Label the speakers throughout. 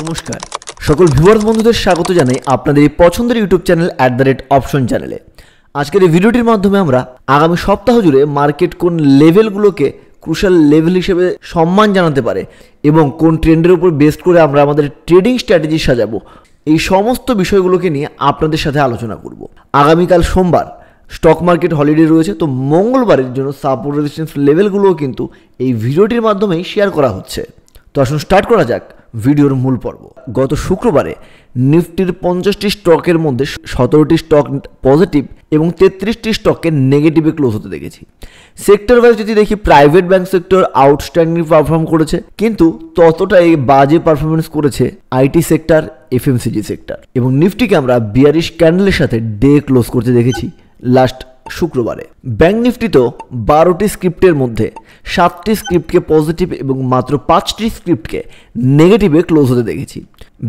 Speaker 1: নমস্কার সকল ভিউয়ার্স বন্ধুদের স্বাগত জানাই আপনাদের এই পছন্দের YouTube channel at the rate option চ্যানেলে আজকের এই ভিডিওটির মাধ্যমে আমরা আগামী সপ্তাহ জুড়ে মার্কেট কোন লেভেলগুলোকে ক্রুশাল লেভেল হিসেবে সম্মান জানাতে পারে এবং কোন ট্রেন্ডের উপর বেস্ট করে আমরা আমাদের ট্রেডিং স্ট্র্যাটেজি সাজাবো এই সমস্ত বিষয়গুলোকে নিয়ে আপনাদের সাথে আলোচনা করব আগামীকাল সোমবার স্টক মার্কেট হলিডে রয়েছে তো মঙ্গলবারের জন্য সাপোর্ট রেজিস্ট্যান্স লেভেলগুলোও কিন্তু এই ভিডিওটির মাধ্যমেই শেয়ার করা হচ্ছে তো আসুন স্টার্ট করা যাক ভিডিওর মূল পর্ব গত শুক্রবারে নিফটির পঞ্চাশটি স্টকের মধ্যে সতেরোটি স্টক পজিটিভ এবং তেত্রিশটি স্টককে নেগেটিভে ক্লোজ হতে দেখেছি সেক্টর ওয়াইজ যদি দেখি private bank sector outstanding perform করেছে কিন্তু ততটাই বাজে পারফরমেন্স করেছে আইটি সেক্টর এফএমসিজি সেক্টর এবং নিফটিকে আমরা বিয়ারিশ ক্যান্ডেলের সাথে ডে ক্লোজ করতে দেখেছি লাস্ট শুক্রবারে ব্যাংক তো বারোটি স্ক্রিপ্টের মধ্যে সাতটি স্ক্রিপ্টকে পজিটিভ এবং মাত্র পাঁচটি স্ক্রিপ্টকে নেগেটিভে ক্লোজ হতে দেখেছি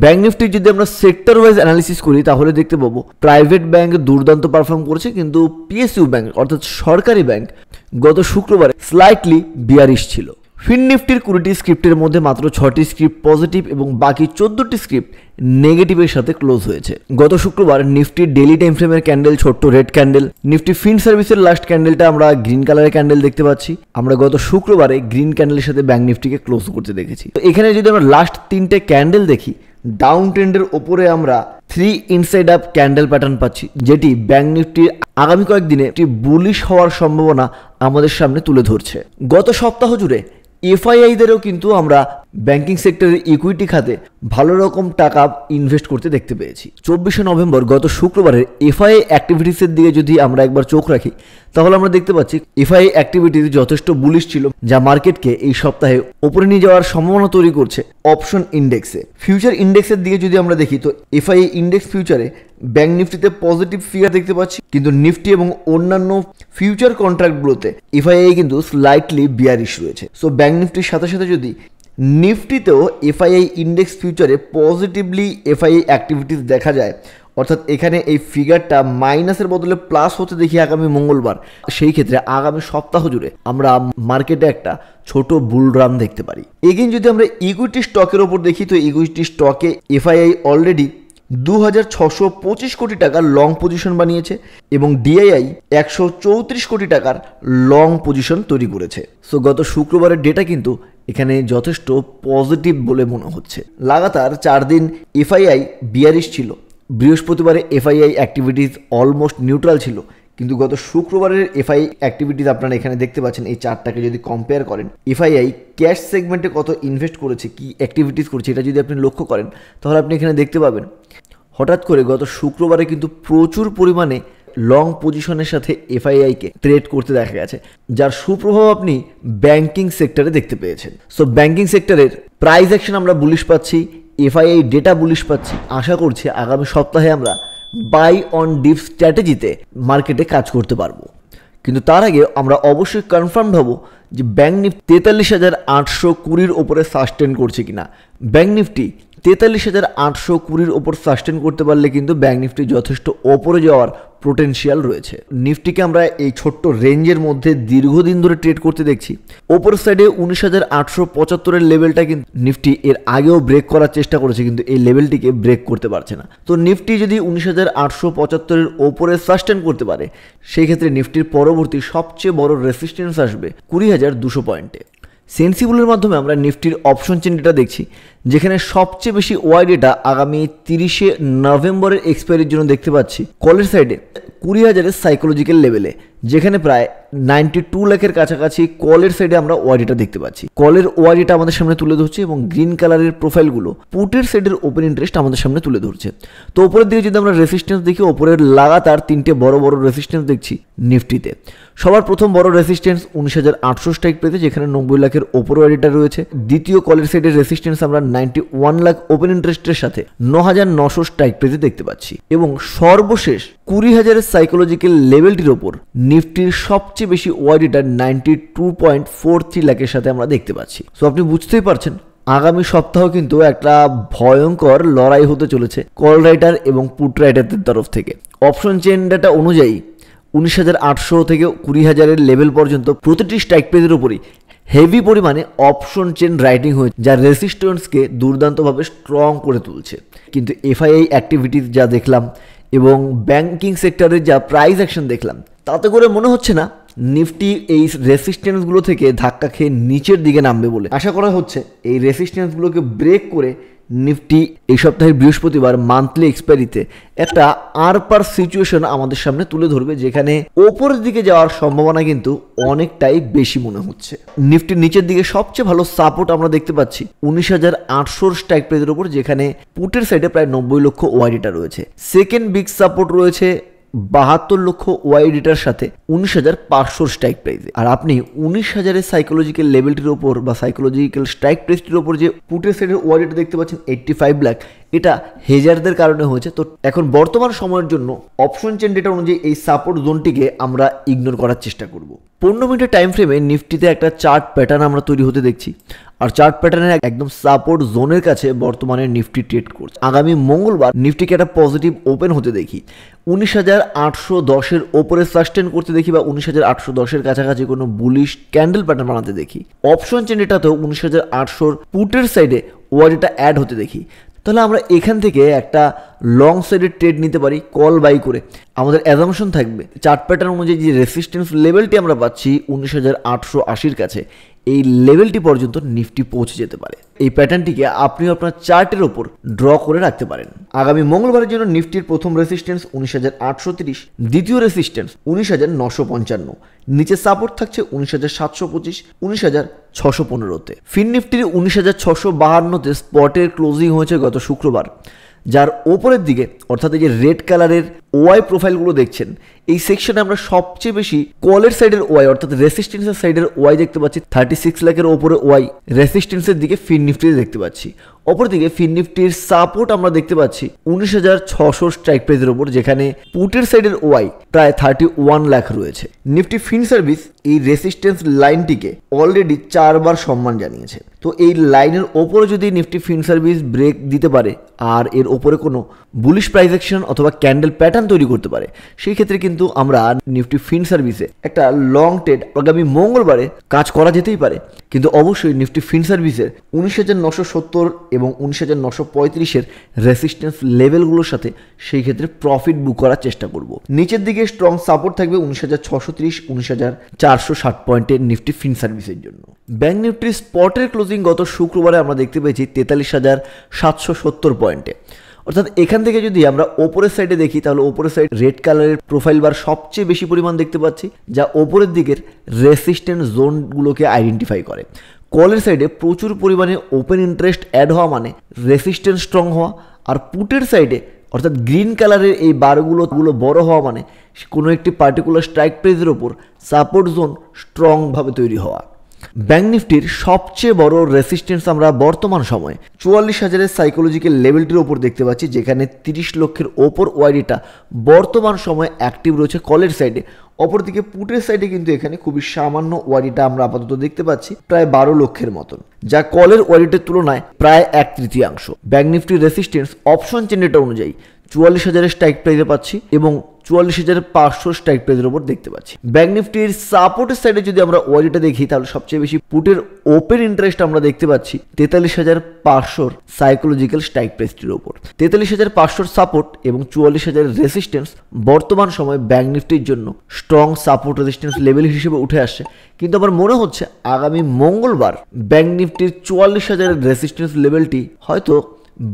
Speaker 1: ব্যাংক নিফটি যদি আমরা সেক্টর ওয়াইজ অ্যানালিসিস করি তাহলে দেখতে পাবো প্রাইভেট ব্যাংক দুর্দান্ত পারফর্ম করছে কিন্তু পিএসইউ ব্যাংক অর্থাৎ সরকারি ব্যাংক গত শুক্রবারে স্লাইটলি বিয়ারিশ ছিল ফিন নিফটির কুড়িটি স্ক্রিপ্টের মধ্যে মাত্র ছটি স্ক্রিপ্ট পজিটিভ এবং বাকি চোদ্দটি স্ক্রিপ্ট নেগেটিভের সাথে ক্লোজ হয়েছে গত শুক্রবার নিফটি ডেলি টাইম ফ্রেমের ক্যান্ডেল ছোট্ট রেড ক্যান্ডেল নিফটি ফিন সার্ভিসের লাস্ট ক্যান্ডেলটা আমরা গ্রিন কালারের ক্যান্ডেল দেখতে পাচ্ছি আমরা গত শুক্রবারে গ্রিন ক্যান্ডেলের সাথে ব্যাঙ্ক নিফটিকে ক্লোজ করতে দেখেছি তো এখানে যদি আমরা লাস্ট তিনটে ক্যান্ডেল দেখি ডাউন ট্রেন্ডের ওপরে আমরা three inside up candle pattern পাচ্ছি যেটি ব্যাঙ্ক নিফটির আগামী কয়েকদিনে একটি বুলিশ হওয়ার সম্ভাবনা আমাদের সামনে তুলে ধরছে গত সপ্তাহ জুড়ে এফআইআই দেরও কিন্তু আমরা ব্যাংকিং সেক্টরের ইকুইটি খাতে ভালো রকম টাকা ইনভেস্ট করতে দেখতে পেয়েছি চব্বিশে নভেম্বর গত শুক্রবারের এফআই অ্যাক্টিভিটিসের দিকে যদি আমরা একবার চোখ রাখি তাহলে আমরা দেখতে পাচ্ছি এফআই অ্যাক্টিভিটিস যথেষ্ট বুলিশ ছিল যা মার্কেটকে এই সপ্তাহে ওপরে নিয়ে যাওয়ার সম্ভাবনা তৈরি করছে অপশন ইন্ডেক্সে ফিউচার ইন্ডেক্সের দিকে যদি আমরা দেখি তো এফআই ইন্ডেক্স ফিউচারে ব্যাংক নিফটিতে পজিটিভ ফিগার দেখতে পাচ্ছি কিন্তু নিফটি এবং অন্যান্য ফিউচার কন্ট্রাক্টগুলোতে এফআইআই কিন্তু স্লাইটলি বিয়ারিশ রয়েছে সো ব্যাংক নিফটির সাথে সাথে যদি নিফটিতেও এফআইআই ইন্ডেক্স ফিউচারে পজিটিভলি এফআইআই অ্যাক্টিভিটিস দেখা যায় অর্থাৎ এখানে এই ফিগারটা মাইনাসের বদলে প্লাস হতে দেখি আগামী মঙ্গলবার সেই ক্ষেত্রে আগামী সপ্তাহ জুড়ে আমরা মার্কেটে একটা ছোট বুল রান দেখতে পারি এগেন যদি আমরা ইকুইটি স্টকের ওপর দেখি তো ইকুইটি স্টকে এফআইআই অলরেডি দু হাজার ছশো পঁচিশ কোটি টাকার লং পজিশন বানিয়েছে এবং ডিআইআই একশো চৌত্রিশ কোটি টাকার লং পজিশন তৈরি করেছে সো গত শুক্রবারের ডেটা কিন্তু এখানে যথেষ্ট পজিটিভ বলে মনে হচ্ছে লাগাতার চার দিন এফআইআই বিয়ারিশ ছিল বৃহস্পতিবারে এফআইআই অ্যাক্টিভিটিস অলমোস্ট নিউট্রাল ছিল কিন্তু গত শুক্রবারের এফআই অ্যাক্টিভিটিস আপনারা এখানে দেখতে পাচ্ছেন এই চারটাকে যদি কম্পেয়ার করেন এফআইআই ক্যাশ সেগমেন্টে কত ইনভেস্ট করেছে কি অ্যাক্টিভিটিস করেছে এটা যদি আপনি লক্ষ্য করেন তাহলে আপনি এখানে দেখতে পাবেন হঠাৎ করে গত শুক্রবারে কিন্তু প্রচুর পরিমাণে লং পজিশনের সাথে এফআইআইকে ট্রেড করতে দেখা গেছে যার সুপ্রভাব আপনি ব্যাংকিং সেক্টরে দেখতে পেয়েছেন সো ব্যাংকিং সেক্টরের প্রাইস অ্যাকশন আমরা বুলিশ পাচ্ছি এফআইআই ডেটা বুলিশ পাচ্ছি আশা করছি আগামী সপ্তাহে আমরা বাই অন ডিপ স্ট্র্যাটেজিতে মার্কেটে কাজ করতে পারবো কিন্তু তার আগে আমরা অবশ্যই কনফার্ম হব যে ব্যাঙ্ক নিফটি তেতাল্লিশ হাজার আটশো কুড়ির ওপরে সাস্টেন করছে কিনা ব্যাঙ্ক নিফটি তেতাল্লিশ হাজার আটশো কুড়ির ওপর সাস্টেন করতে পারলে কিন্তু ব্যাঙ্ক নিফটি যথেষ্ট ওপরে যাওয়ার পোটেন্সিয়াল রয়েছে নিফটিকে আমরা এই ছোট্ট রেঞ্জের মধ্যে দীর্ঘদিন ধরে ট্রেড করতে দেখছি ওপর সাইডে উনিশ হাজার আটশো পঁচাত্তরের লেভেলটা কিন্তু নিফটি এর আগেও ব্রেক করার চেষ্টা করেছে কিন্তু এই লেভেলটিকে ব্রেক করতে পারছে না তো নিফটি যদি উনিশ হাজার আটশো পঁচাত্তরের ওপরে সাস্টেন করতে পারে সেই ক্ষেত্রে নিফটির পরবর্তী সবচেয়ে বড় রেসিস্টেন্স আসবে কুড়ি হাজার দুশো পয়েন্টে সেন্সিবলের মাধ্যমে আমরা নিফটির অপশন চিহ্নটা দেখছি যেখানে সবচেয়ে বেশি ওয়াই ডেটা আগামী তিরিশে নভেম্বরের এক্সপায়ারির জন্য দেখতে পাচ্ছি কলের সাইডে কুড়ি হাজারের সাইকোলজিক্যাল লেভেলে যেখানে প্রায় নাইনটি টু লাখের কাছাকাছি কলের সাইডে আমরা ডেটা দেখতে পাচ্ছি কলের ডেটা আমাদের সামনে তুলে ধরছে এবং গ্রিন কালারের প্রোফাইলগুলো পুটের সাইডের ওপেন ইন্টারেস্ট আমাদের সামনে তুলে ধরছে তো ওপরের দিকে যদি আমরা রেসিস্টেন্স দেখি ওপরের লাগাতার তিনটে বড় বড় রেসিস্টেন্স দেখছি নিফটিতে সবার প্রথম বড় রেসিস্ট্যান্স উনিশ হাজার আটশো স্ট্রাইক পেতে যেখানে নব্বই লাখের ওপর ডেটা রয়েছে দ্বিতীয় কলের সাইডের রেসিস্ট্যান্স আমরা নাইনটি ওয়ান লাখ ওপেন ইন্টারেস্টের সাথে ন হাজার নশো স্ট্রাইক প্রেজে দেখতে পাচ্ছি এবং সর্বশেষ কুড়ি হাজারের সাইকোলজিক্যাল লেভেলটির ওপর নিফটির সবচেয়ে বেশি ওয়াইডিটার ninety two point four three লাখের সাথে আমরা দেখতে পাচ্ছি সো আপনি বুঝতেই পারছেন আগামী সপ্তাহ কিন্তু একটা ভয়ঙ্কর লড়াই হতে চলেছে কল রাইটার এবং পুট রাইটারদের তরফ থেকে অপশন চেন ডাটা অনুযায়ী উনিশ হাজার আটশো থেকে কুড়ি হাজারের লেভেল পর্যন্ত প্রতিটি স্ট্রাইক পেজের উপরই হেভি পরিমাণে অপশন চেন রাইটিং হয়েছে যা রেসিস্ট্যান্সকে দুর্দান্তভাবে স্ট্রং করে তুলছে কিন্তু এফআইআই অ্যাক্টিভিটিস যা দেখলাম এবং ব্যাংকিং সেক্টরের যা প্রাইস অ্যাকশন দেখলাম তাতে করে মনে হচ্ছে না নিফটি এই রেসিস্ট্যান্সগুলো থেকে ধাক্কা খেয়ে নিচের দিকে নামবে বলে আশা করা হচ্ছে এই রেসিস্ট্যান্সগুলোকে ব্রেক করে নিফটি এই সপ্তাহের বৃহস্পতিবার মান্থলি এক্সপায়ারিতে একটা আর পার সিচুয়েশন আমাদের সামনে তুলে ধরবে যেখানে ওপরের দিকে যাওয়ার সম্ভাবনা কিন্তু অনেকটাই বেশি মনে হচ্ছে নিফটির নিচের দিকে সবচেয়ে ভালো সাপোর্ট আমরা দেখতে পাচ্ছি উনিশ হাজার আটশোর স্ট্রাইক প্রাইজের উপর যেখানে পুটের সাইডে প্রায় নব্বই লক্ষ ওয়াইডিটা রয়েছে সেকেন্ড বিগ সাপোর্ট রয়েছে বাহাত্তর লক্ষ ওয়াইডিটার সাথে উনিশ হাজার পাঁচশো স্ট্রাইক প্রাইজে আর আপনি উনিশ হাজারের সাইকোলজিক্যাল লেভেলটির ওপর বা সাইকোলজিক্যাল স্ট্রাইক প্রাইসটির ওপর যে পুটের সেটের ওয়াইডিটা দেখতে পাচ্ছেন এইট্টি ফাইভ লাখ এটা হেজারদের কারণে হয়েছে তো এখন বর্তমান সময়ের জন্য অপশন চেন ডেটা অনুযায়ী এই সাপোর্ট জোনটিকে আমরা ইগনোর করার চেষ্টা করব পনেরো মিনিটের টাইম ফ্রেমে নিফটিতে একটা চার্ট প্যাটার্ন আমরা তৈরি হতে দেখছি আর চার্ট প্যাটার্নের একদম সাপোর্ট জোনের কাছে বর্তমানে নিফটি ট্রেড করছে আগামী মঙ্গলবার নিফটিকে একটা পজিটিভ ওপেন হতে দেখি উনিশ হাজার আটশো দশের ওপরে সাস্টেন করতে দেখি বা উনিশ হাজার আটশো দশের কাছাকাছি কোনো বুলিশ ক্যান্ডেল প্যাটার্ন বানাতে দেখি অপশন চেন উনিশ হাজার আটশোর পুটের সাইডে এটা অ্যাড হতে দেখি তাহলে আমরা এখান থেকে একটা লং সাইডের ট্রেড নিতে পারি কল বাই করে আমাদের অ্যাজামশন থাকবে চার্ট প্যাটার্ন অনুযায়ী যে রেসিস্টেন্স লেভেলটি আমরা পাচ্ছি উনিশ হাজার আটশো আশির কাছে এই লেভেলটি পর্যন্ত নিফটি পৌঁছে যেতে পারে এই প্যাটার্নটিকে আপনি আপনার চার্টের ওপর ড্র করে রাখতে পারেন আগামী মঙ্গলবারের জন্য নিফটির প্রথম রেসিস্টেন্স উনিশ হাজার আটশো তিরিশ দ্বিতীয় রেসিস্টেন্স উনিশ হাজার নশো পঞ্চান্ন নিচে সাপোর্ট থাকছে উনিশ হাজার সাতশো পঁচিশ উনিশ হাজার ছশো পনেরোতে ফিন নিফটির উনিশ হাজার ছশো বাহান্নতে স্পটের ক্লোজিং হয়েছে গত শুক্রবার যার ওপরের দিকে অর্থাৎ এই যে রেড কালারের ওয়াই প্রোফাইলগুলো দেখছেন এই সেকশনে আমরা সবচেয়ে বেশি কলের সাইডের ওয়াই অর্থাৎ রেসিস্টেন্সের সাইডের ওয়াই দেখতে পাচ্ছি থার্টি সিক্স লাখের ওপরে ওয়াই রেসিস্টেন্সের দিকে ফিন নিফটিতে দেখতে পাচ্ছি অপরদিকে ফিন নিফটির সাপোর্ট আমরা দেখতে পাচ্ছি উনিশ হাজার ছশো স্ট্রাইক প্রাইজের ওপর যেখানে পুটের সাইডের ওয়াই প্রায় থার্টি ওয়ান লাখ রয়েছে নিফটি ফিন সার্ভিস এই রেসিস্টেন্স লাইনটিকে অলরেডি চারবার সম্মান জানিয়েছে তো এই লাইনের ওপরে যদি নিফটি ফিন সার্ভিস ব্রেক দিতে পারে আর এর ওপরে কোনো বুলিশ প্রাইজেকশন অথবা ক্যান্ডেল প্যাটার্ন প্যাটার্ন তৈরি করতে পারে সেই ক্ষেত্রে কিন্তু আমরা নিফটি ফিন সার্ভিসে একটা লং টেট আগামী মঙ্গলবারে কাজ করা যেতেই পারে কিন্তু অবশ্যই নিফটি ফিন সার্ভিসের উনিশ হাজার নশো সত্তর এবং উনিশ হাজার নশো পঁয়ত্রিশের রেসিস্টেন্স লেভেলগুলোর সাথে সেই ক্ষেত্রে প্রফিট বুক করার চেষ্টা করব নিচের দিকে স্ট্রং সাপোর্ট থাকবে উনিশ হাজার ছশো ত্রিশ উনিশ হাজার চারশো ষাট পয়েন্টের নিফটি ফিন সার্ভিসের জন্য ব্যাংক নিফটির স্পটের ক্লোজিং গত শুক্রবারে আমরা দেখতে পেয়েছি তেতাল্লিশ হাজার সাতশো সত্তর পয়েন্টে অর্থাৎ এখান থেকে যদি আমরা ওপরের সাইডে দেখি তাহলে ওপরের সাইড রেড কালারের প্রোফাইল বার সবচেয়ে বেশি পরিমাণ দেখতে পাচ্ছি যা ওপরের দিকের রেসিস্ট্যান্ট জোনগুলোকে আইডেন্টিফাই করে কলের সাইডে প্রচুর পরিমাণে ওপেন ইন্টারেস্ট অ্যাড হওয়া মানে রেসিস্ট্যান্ট স্ট্রং হওয়া আর পুটের সাইডে অর্থাৎ গ্রিন কালারের এই বারগুলোগুলো বড় হওয়া মানে কোনো একটি পার্টিকুলার স্ট্রাইক প্রেজের ওপর সাপোর্ট জোন স্ট্রংভাবে তৈরি হওয়া ব্যাঙ্ক নিফটির সবচেয়ে বড় রেসিস্টেন্স আমরা বর্তমান সময়ে চুয়াল্লিশ হাজারের সাইকোলজিক্যাল লেভেলটির ওপর দেখতে পাচ্ছি যেখানে তিরিশ লক্ষের ওপর ওয়াইডিটা বর্তমান সময়ে অ্যাক্টিভ রয়েছে কলের সাইডে অপরদিকে পুটের সাইডে কিন্তু এখানে খুবই সামান্য ওয়ারিটা আমরা আপাতত দেখতে পাচ্ছি প্রায় বারো লক্ষের মতন যা কলের ওয়ারিটের তুলনায় প্রায় এক তৃতীয়াংশ ব্যাঙ্ক নিফটির রেসিস্টেন্স অপশন চেন্ডেটা অনুযায়ী চুয়াল্লিশ হাজারের স্ট্রাইক প্রাইজে পাচ্ছি এবং চুয়াল্লিশ হাজার পাঁচশো স্ট্রাইক প্রাইজের উপর দেখতে পাচ্ছি ব্যাঙ্ক নিফটির সাপোর্টের সাইডে যদি আমরা ওয়ালিটা দেখি তাহলে সবচেয়ে বেশি পুটের ওপেন ইন্টারেস্ট আমরা দেখতে পাচ্ছি তেতাল্লিশ হাজার পাঁচশোর সাইকোলজিক্যাল স্ট্রাইক প্রাইসটির ওপর তেতাল্লিশ হাজার পাঁচশোর সাপোর্ট এবং চুয়াল্লিশ হাজার রেসিস্টেন্স বর্তমান সময়ে ব্যাঙ্ক নিফটির জন্য স্ট্রং সাপোর্ট রেসিস্টেন্স লেভেল হিসেবে উঠে আসে কিন্তু আমার মনে হচ্ছে আগামী মঙ্গলবার ব্যাঙ্ক নিফটির চুয়াল্লিশ হাজারের রেসিস্টেন্স লেভেলটি হয়তো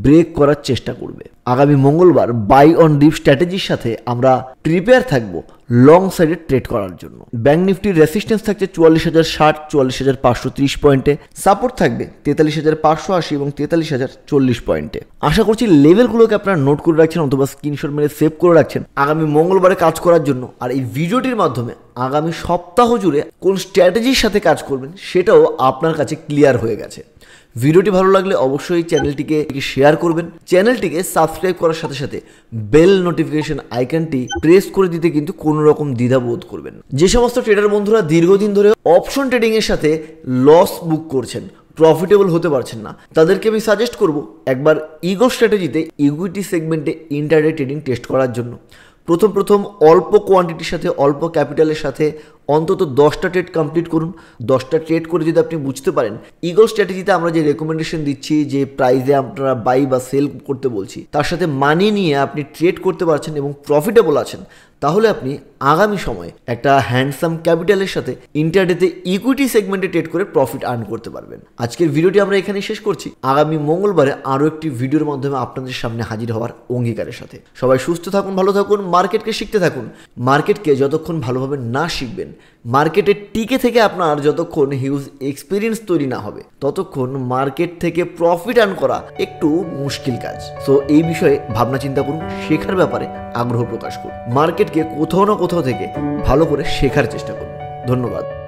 Speaker 1: ব্রেক করার চেষ্টা করবে আগামী মঙ্গলবার বাই অন ডিপ স্ট্র্যাটেজির সাথে আমরা প্রিপেয়ার থাকবো লং সাইডে ট্রেড করার জন্য ব্যাঙ্ক নিফটির রেসিস্টেন্স থাকছে চুয়াল্লিশ হাজার ষাট চুয়াল্লিশ হাজার পাঁচশো ত্রিশ পয়েন্টে সাপোর্ট থাকবে তেতাল্লিশ হাজার পাঁচশো আশি এবং তেতাল্লিশ হাজার চল্লিশ পয়েন্টে আশা করছি লেভেলগুলোকে আপনারা নোট করে রাখছেন অথবা স্ক্রিনশট মেরে সেভ করে রাখছেন আগামী মঙ্গলবারে কাজ করার জন্য আর এই ভিডিওটির মাধ্যমে আগামী সপ্তাহ জুড়ে কোন স্ট্র্যাটেজির সাথে কাজ করবেন সেটাও আপনার কাছে ক্লিয়ার হয়ে গেছে ভিডিওটি ভালো লাগলে অবশ্যই চ্যানেলটিকে শেয়ার করবেন চ্যানেলটিকে সাবস্ক্রাইব করার সাথে সাথে বেল নোটিফিকেশন আইকনটি প্রেস করে দিতে কিন্তু কোনো রকম দ্বিধাবোধ করবেন যে সমস্ত ট্রেডার বন্ধুরা দীর্ঘদিন ধরে অপশন ট্রেডিংয়ের সাথে লস বুক করছেন প্রফিটেবল হতে পারছেন না তাদেরকে আমি সাজেস্ট করব একবার ইগো স্ট্র্যাটেজিতে ইকুইটি সেগমেন্টে ইন্টারডে ট্রেডিং টেস্ট করার জন্য প্রথম প্রথম অল্প কোয়ান্টিটির সাথে অল্প ক্যাপিটালের সাথে অন্তত দশটা ট্রেড কমপ্লিট করুন দশটা ট্রেড করে যদি আপনি বুঝতে পারেন ইগল স্ট্র্যাটেজিতে আমরা যে রেকমেন্ডেশন দিচ্ছি যে প্রাইজে আপনারা বাই বা সেল করতে বলছি তার সাথে মানি নিয়ে আপনি ট্রেড করতে পারছেন এবং প্রফিটেবল আছেন তাহলে আপনি আগামী সময়ে একটা হ্যান্ডসাম ক্যাপিটালের সাথে ইন্টারনেটে ইকুইটি সেগমেন্টে ট্রেড করে প্রফিট আর্ন করতে পারবেন আজকের ভিডিওটি আমরা এখানে শেষ করছি আগামী মঙ্গলবারে আরও একটি ভিডিওর মাধ্যমে আপনাদের সামনে হাজির হওয়ার অঙ্গীকারের সাথে সবাই সুস্থ থাকুন ভালো থাকুন মার্কেটকে শিখতে থাকুন মার্কেটকে যতক্ষণ ভালোভাবে না শিখবেন মার্কেটে টিকে থেকে আপনার যতক্ষণ হিউজ এক্সপিরিয়েন্স তৈরি না হবে ততক্ষণ মার্কেট থেকে প্রফিট আর্ন করা একটু মুশকিল কাজ সো এই বিষয়ে ভাবনা চিন্তা করুন শেখার ব্যাপারে আগ্রহ প্রকাশ করুন মার্কেটকে কোথাও না কোথাও থেকে ভালো করে শেখার চেষ্টা করুন ধন্যবাদ